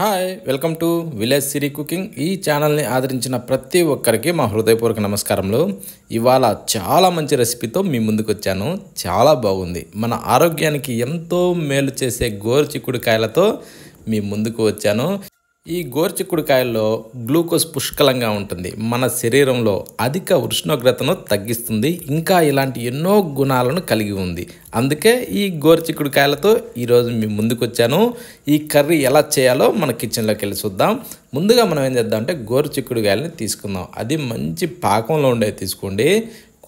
hi welcome to village Siri cooking ఈ ఛానల్ని ఆదరించిన ప్రతి ఒక్కరికి మా హృదయపూర్వక నమస్కారంలో ఇవాళ చాలా మంచి రెసిపీతో మీ ముందుకు వచ్చాను చాలా బాగుంది మన ఆరోగ్యానికి ఎంతో మేలు చేసే గోరు చిక్కుడుకాయలతో మీ ముందుకు వచ్చాను ఈ గోరుచిక్కుడుకాయల్లో గ్లూకోజ్ పుష్కలంగా ఉంటుంది మన శరీరంలో అధిక ఉష్ణోగ్రతను తగ్గిస్తుంది ఇంకా ఇలాంటి ఎన్నో గుణాలను కలిగి ఉంది అందుకే ఈ గోరుచిక్కుడుకాయలతో ఈరోజు మీ ముందుకు వచ్చాను ఈ కర్రీ ఎలా చేయాలో మన కిచెన్లోకి వెళ్ళి చూద్దాం ముందుగా మనం ఏం చేద్దాం అంటే గోరుచిక్కుడుకాయలని తీసుకుందాం అది మంచి పాకంలో ఉండేది తీసుకోండి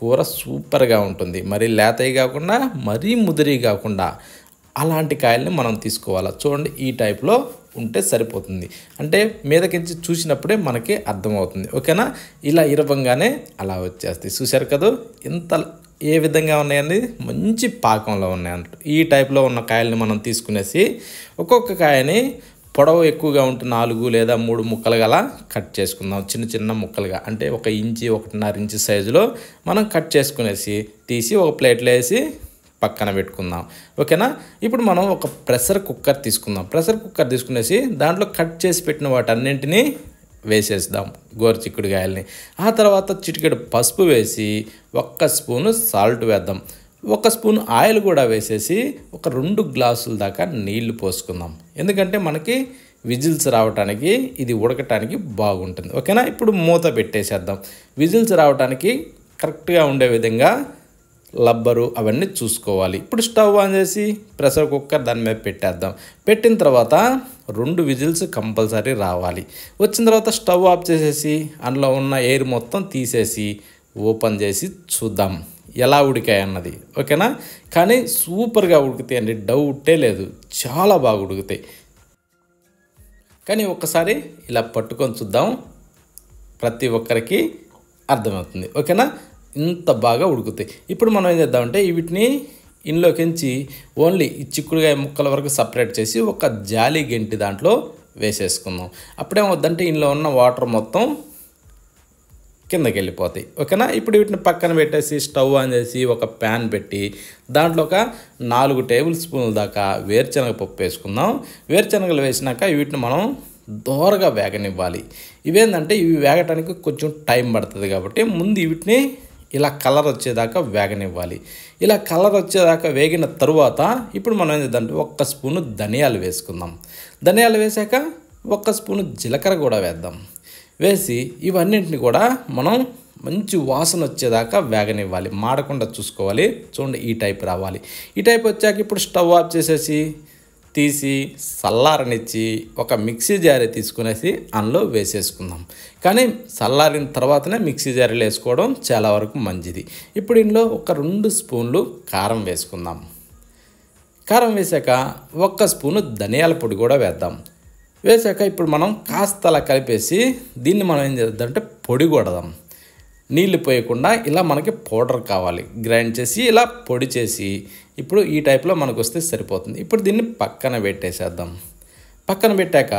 కూర సూపర్గా ఉంటుంది మరి లేతవి కాకుండా మరీ ముదిరి కాకుండా అలాంటి కాయల్ని మనం తీసుకోవాలా చూడండి ఈ టైప్లో ఉంటే సరిపోతుంది అంటే మీదకించి చూసినప్పుడే మనకి అర్థమవుతుంది ఓకేనా ఇలా ఇరవంగానే అలా వచ్చేస్తాయి చూశారు కదా ఇంత ఏ విధంగా ఉన్నాయండి మంచి పాకంలో ఉన్నాయి అన్నట్టు ఈ టైప్లో ఉన్న కాయల్ని మనం తీసుకునేసి ఒక్కొక్క కాయని పొడవు ఎక్కువగా ఉంటే నాలుగు లేదా మూడు ముక్కలుగా కట్ చేసుకుందాం చిన్న చిన్న ముక్కలుగా అంటే ఒక ఇంచి ఒకటిన్నర ఇంచి సైజులో మనం కట్ చేసుకునేసి తీసి ఒక ప్లేట్లో వేసి పక్కన పెట్టుకుందాం ఓకేనా ఇప్పుడు మనం ఒక ప్రెషర్ కుక్కర్ తీసుకుందాం ప్రెషర్ కుక్కర్ తీసుకునేసి దాంట్లో కట్ చేసి పెట్టిన వాటన్నింటినీ వేసేద్దాం గోరుచిక్కుడుగాయల్ని ఆ తర్వాత చిటికెడు పసుపు వేసి ఒక్క స్పూను సాల్ట్ వేద్దాం ఒక స్పూన్ ఆయిల్ కూడా వేసేసి ఒక రెండు గ్లాసుల దాకా నీళ్లు పోసుకుందాం ఎందుకంటే మనకి విజిల్స్ రావడానికి ఇది ఉడకటానికి బాగుంటుంది ఓకేనా ఇప్పుడు మూత పెట్టేసేద్దాం విజిల్స్ రావడానికి కరెక్ట్గా ఉండే విధంగా లబ్బరు అవన్నీ చూసుకోవాలి ఇప్పుడు స్టవ్ ఆన్ చేసి ప్రెషర్ కుక్కర్ దాని మీద పెట్టేద్దాం పెట్టిన తర్వాత రెండు విజిల్స్ కంపల్సరీ రావాలి వచ్చిన తర్వాత స్టవ్ ఆఫ్ చేసేసి అందులో ఉన్న ఎయిర్ మొత్తం తీసేసి ఓపెన్ చేసి చూద్దాం ఎలా ఉడికాయి అన్నది ఓకేనా కానీ సూపర్గా ఉడికితే అండి డౌటే లేదు చాలా బాగా ఉడుకుతాయి కానీ ఒక్కసారి ఇలా పట్టుకొని చూద్దాం ప్రతి ఒక్కరికి అర్థమవుతుంది ఓకేనా ఇంత బాగా ఉడుకుతాయి ఇప్పుడు మనం ఏం చేద్దామంటే వీటిని ఇంట్లోకించి ఓన్లీ ఈ చిక్కుడుగాయ ముక్కల వరకు సపరేట్ చేసి ఒక జాలి గెంటి దాంట్లో వేసేసుకుందాం అప్పుడేమవుద్దంటే ఇంట్లో ఉన్న వాటర్ మొత్తం కిందకి వెళ్ళిపోతాయి ఓకేనా ఇప్పుడు వీటిని పక్కన పెట్టేసి స్టవ్ ఆన్ చేసి ఒక ప్యాన్ పెట్టి దాంట్లో ఒక నాలుగు టేబుల్ స్పూన్ల దాకా వేరుశనగ పప్పు వేసుకుందాం వేరుశనగలు వేసినాక వీటిని మనం దోరగా వేగనివ్వాలి ఇవేంటంటే ఇవి వేగటానికి కొంచెం టైం పడుతుంది కాబట్టి ముందు వీటిని ఇలా కలర్ వచ్చేదాకా వేగనివ్వాలి ఇలా కలర్ వచ్చేదాకా వేగిన తరువాత ఇప్పుడు మనం ఏంటంటే ఒక్క స్పూను ధనియాలు వేసుకుందాం ధనియాలు వేసాక ఒక్క స్పూను జీలకర్ర కూడా వేద్దాం వేసి ఇవన్నింటిని కూడా మనం మంచి వాసన వచ్చేదాకా వేగనివ్వాలి మాడకుండా చూసుకోవాలి చూడండి ఈ టైప్ రావాలి ఈ టైప్ వచ్చాక ఇప్పుడు స్టవ్ ఆఫ్ చేసేసి తీసి చల్లారనిచ్చి ఒక మిక్సీ జారీ తీసుకునేసి అందులో వేసేసుకుందాం కానీ చల్లారిన తర్వాతనే మిక్సీ జారీలు వేసుకోవడం చాలా వరకు మంచిది ఇప్పుడు ఇందులో ఒక రెండు స్పూన్లు కారం వేసుకుందాం కారం వేసాక ఒక్క స్పూను ధనియాల పొడి కూడా వేద్దాం వేసాక ఇప్పుడు మనం కాస్తలా కలిపేసి దీన్ని మనం ఏం చేద్దాం అంటే పొడి కొడదాం నీళ్ళు పోయకుండా ఇలా మనకి పౌడర్ కావాలి గ్రైండ్ చేసి ఇలా పొడి చేసి ఇప్పుడు ఈ టైప్లో మనకు వస్తే సరిపోతుంది ఇప్పుడు దీన్ని పక్కన పెట్టేసేద్దాం పక్కన పెట్టాక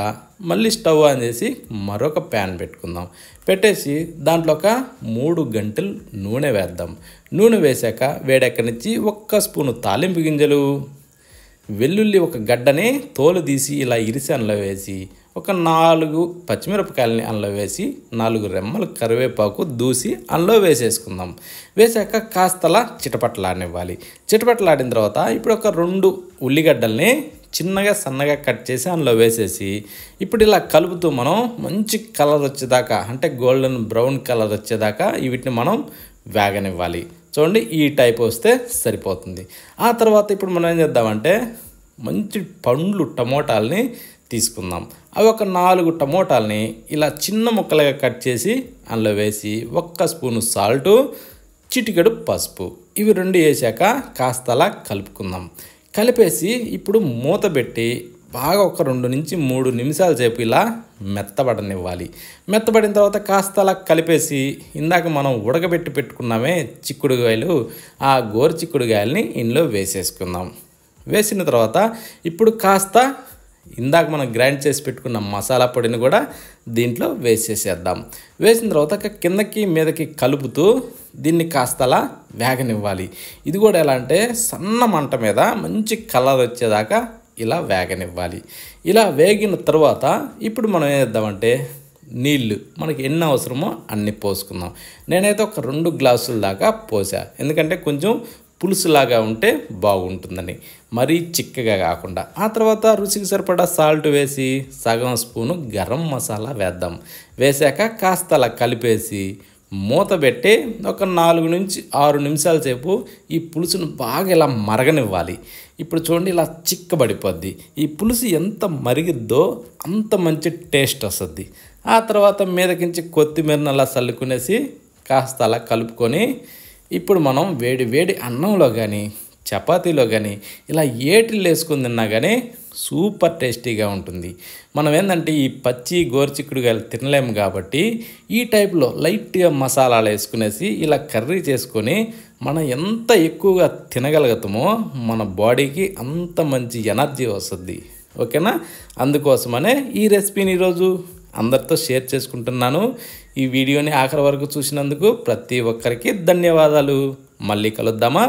మళ్ళీ స్టవ్ ఆన్ చేసి మరొక ప్యాన్ పెట్టుకుందాం పెట్టేసి దాంట్లో ఒక మూడు గంటలు నూనె వేద్దాం నూనె వేసాక వేడెక్కడి నుంచి ఒక్క స్పూను తాలింపు గింజలు వెల్లుల్లి ఒక గడ్డనే తోలు తీసి ఇలా ఇరిసి అందులో వేసి ఒక నాలుగు పచ్చిమిరపకాయలని అందులో వేసి నాలుగు రెమ్మలు కరివేపాకు దూసి అందులో వేసేసుకుందాం వేసాక కాస్తలా చిటపట్లాడనివ్వాలి చిటపట్లాడిన తర్వాత ఇప్పుడు ఒక రెండు ఉల్లిగడ్డల్ని చిన్నగా సన్నగా కట్ చేసి అందులో వేసేసి ఇప్పుడు ఇలా కలుపుతూ మనం మంచి కలర్ వచ్చేదాకా అంటే గోల్డెన్ బ్రౌన్ కలర్ వచ్చేదాకా వీటిని మనం వేగనివ్వాలి చూడండి ఈ టైప్ వస్తే సరిపోతుంది ఆ తర్వాత ఇప్పుడు మనం ఏం చేద్దామంటే మంచి పండ్లు టమోటాలని తీసుకుందాం అవి ఒక నాలుగు టమోటాలని ఇలా చిన్న ముక్కలుగా కట్ చేసి అందులో వేసి ఒక్క స్పూను సాల్టు చిటికెడు పసుపు ఇవి రెండు వేసాక కాస్త అలా కలుపుకుందాం కలిపేసి ఇప్పుడు మూత పెట్టి బాగా ఒక రెండు నుంచి మూడు నిమిషాల సేపు ఇలా మెత్తబడనివ్వాలి మెత్తబడిన తర్వాత కాస్త అలా కలిపేసి ఇందాక మనం ఉడకబెట్టి పెట్టుకున్నామే చిక్కుడుగాయలు ఆ గోరు చిక్కుడుగాయల్ని ఇందులో వేసేసుకుందాం వేసిన తర్వాత ఇప్పుడు కాస్త ఇందాక మనం గ్రైండ్ చేసి పెట్టుకున్న మసాలా పొడిని కూడా దీంట్లో వేసేసేద్దాం వేసిన తర్వాత కిందకి మీదకి కలుపుతూ దీన్ని అలా వేగనివ్వాలి ఇది కూడా ఎలా అంటే సన్న మంట మీద మంచి కలర్ వచ్చేదాకా ఇలా వేగనివ్వాలి ఇలా వేగిన తర్వాత ఇప్పుడు మనం ఏం చేద్దామంటే నీళ్ళు మనకి ఎన్ని అవసరమో అన్ని పోసుకుందాం నేనైతే ఒక రెండు గ్లాసుల దాకా పోసా ఎందుకంటే కొంచెం పులుసులాగా ఉంటే బాగుంటుందని మరీ చిక్కగా కాకుండా ఆ తర్వాత రుచికి సరిపడా సాల్ట్ వేసి సగం స్పూను గరం మసాలా వేద్దాం వేసాక కాస్త అలా కలిపేసి మూత పెట్టి ఒక నాలుగు నుంచి ఆరు నిమిషాల సేపు ఈ పులుసును బాగా ఇలా మరగనివ్వాలి ఇప్పుడు చూడండి ఇలా చిక్కబడిపోద్ది ఈ పులుసు ఎంత మరిగిద్దో అంత మంచి టేస్ట్ వస్తుంది ఆ తర్వాత మీదకించి కొత్తిమీరను అలా చల్లుకునేసి కాస్త అలా కలుపుకొని ఇప్పుడు మనం వేడి వేడి అన్నంలో కానీ చపాతీలో కానీ ఇలా ఏటిల్ వేసుకుని తిన్నా కానీ సూపర్ టేస్టీగా ఉంటుంది మనం ఏంటంటే ఈ పచ్చి గోరుచిక్కుడుగాయలు తినలేము కాబట్టి ఈ టైప్లో లైట్గా మసాలాలు వేసుకునేసి ఇలా కర్రీ చేసుకొని మనం ఎంత ఎక్కువగా తినగలుగుతామో మన బాడీకి అంత మంచి ఎనర్జీ వస్తుంది ఓకేనా అందుకోసమనే ఈ రెసిపీని ఈరోజు అందరితో షేర్ చేసుకుంటున్నాను ఈ వీడియోని ఆఖరి వరకు చూసినందుకు ప్రతి ఒక్కరికి ధన్యవాదాలు మళ్ళీ కలుద్దామా